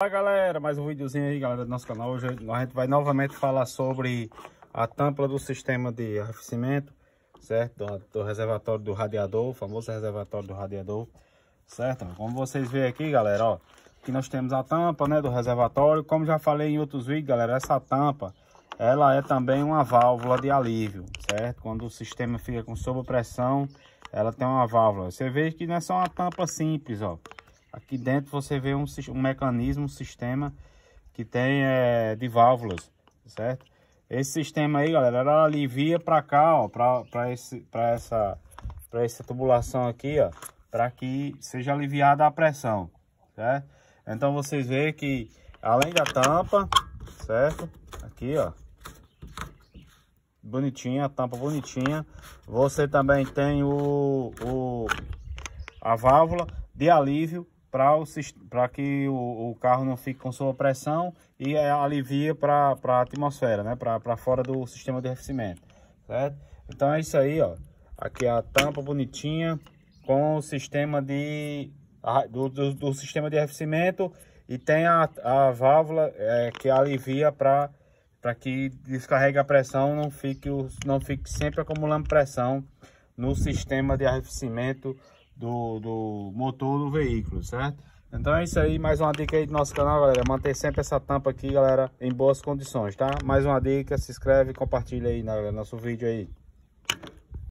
Fala galera, mais um videozinho aí galera do nosso canal Hoje a gente vai novamente falar sobre a tampa do sistema de arrefecimento Certo? Do, do reservatório do radiador, o famoso reservatório do radiador Certo? Como vocês veem aqui galera, ó Aqui nós temos a tampa né, do reservatório Como já falei em outros vídeos galera, essa tampa Ela é também uma válvula de alívio Certo? Quando o sistema fica com sobrepressão Ela tem uma válvula Você vê que não é só uma tampa simples, ó Aqui dentro você vê um, um mecanismo, um sistema que tem é, de válvulas, certo? Esse sistema aí, galera, ela alivia para cá, ó, para esse, para essa, para essa tubulação aqui, ó, para que seja aliviada a pressão, certo? Então vocês veem que além da tampa, certo? Aqui, ó, bonitinha, a tampa bonitinha. Você também tem o, o a válvula de alívio para que o, o, carro não fique com sua pressão e eh, alivia para a atmosfera, né? para fora do sistema de arrefecimento, certo? Então é isso aí, ó. Aqui a tampa bonitinha com o sistema de, do, do, do sistema de arrefecimento e tem a, a válvula é, que alivia para para que descarregue a pressão, não fique, não fique sempre acumulando pressão no sistema de arrefecimento do, do motor do veículo, certo? Então é isso aí, mais uma dica aí do nosso canal, galera. Manter sempre essa tampa aqui, galera, em boas condições, tá? Mais uma dica, se inscreve, e compartilha aí, né, galera, nosso vídeo aí.